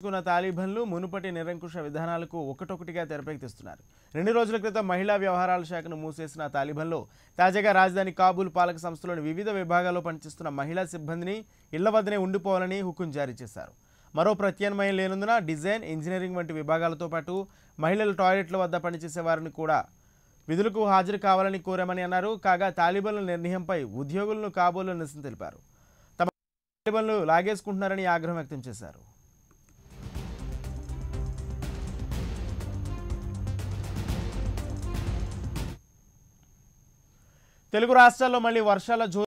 తీసుకున్న తాలిబన్లు మునుపటి నిరంకుశ విధానాలకు ఒకటొకటిగా తెరపెక్తిస్తున్నారు రెండు రోజుల క్రితం మహిళా వ్యవహారాల శాఖను మూసేసిన తాలిబన్లో తాజాగా రాజధాని కాబూల్ పాలక సంస్థలోని వివిధ విభాగాల్లో పనిచేస్తున్న మహిళా సిబ్బందిని ఇళ్ల వద్దనే ఉండిపోవాలని హుకుం జారీ చేశారు మరో ప్రత్యామ్నాయం లేనందున డిజైన్ ఇంజనీరింగ్ వంటి విభాగాలతో పాటు మహిళల టాయిలెట్ల వద్ద పనిచేసే వారిని కూడా విధులకు హాజరు కావాలని కోరామని అన్నారు కాగా తాలిబన్ల నిర్ణయంపై ఉద్యోగులను కాబోలు నిరసన తెలిపారు తమ తాలిబన్లు లాగేసుకుంటున్నారని ఆగ్రహం వ్యక్తం చేశారు తెలుగు రాష్ట్రాల్లో మళ్ళీ వర్షాల జో